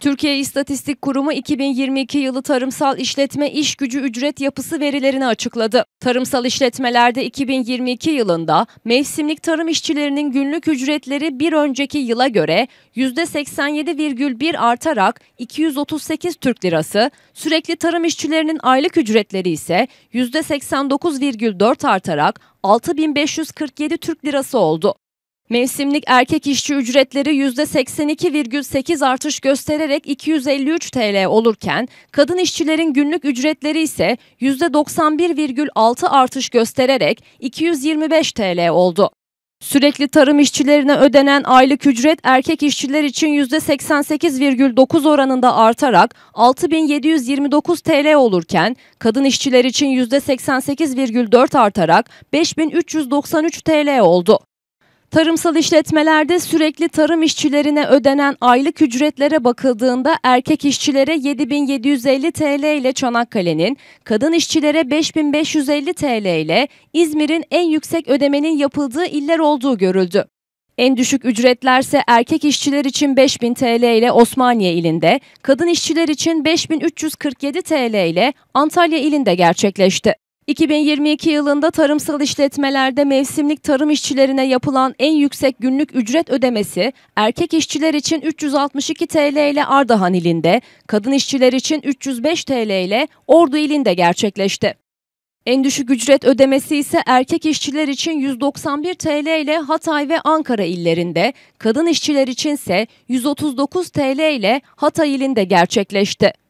Türkiye İstatistik Kurumu 2022 yılı tarımsal işletme iş gücü ücret yapısı verilerini açıkladı. Tarımsal işletmelerde 2022 yılında mevsimlik tarım işçilerinin günlük ücretleri bir önceki yıla göre %87,1 artarak 238 Türk Lirası, sürekli tarım işçilerinin aylık ücretleri ise %89,4 artarak 6547 Türk Lirası oldu. Mevsimlik erkek işçi ücretleri %82,8 artış göstererek 253 TL olurken kadın işçilerin günlük ücretleri ise %91,6 artış göstererek 225 TL oldu. Sürekli tarım işçilerine ödenen aylık ücret erkek işçiler için %88,9 oranında artarak 6729 TL olurken kadın işçiler için %88,4 artarak 5393 TL oldu. Tarımsal işletmelerde sürekli tarım işçilerine ödenen aylık ücretlere bakıldığında erkek işçilere 7750 TL ile Çanakkale'nin, kadın işçilere 5550 TL ile İzmir'in en yüksek ödemenin yapıldığı iller olduğu görüldü. En düşük ücretlerse erkek işçiler için 5000 TL ile Osmaniye ilinde, kadın işçiler için 5347 TL ile Antalya ilinde gerçekleşti. 2022 yılında tarımsal işletmelerde mevsimlik tarım işçilerine yapılan en yüksek günlük ücret ödemesi erkek işçiler için 362 TL ile Ardahan ilinde, kadın işçiler için 305 TL ile Ordu ilinde gerçekleşti. En düşük ücret ödemesi ise erkek işçiler için 191 TL ile Hatay ve Ankara illerinde, kadın işçiler içinse 139 TL ile Hatay ilinde gerçekleşti.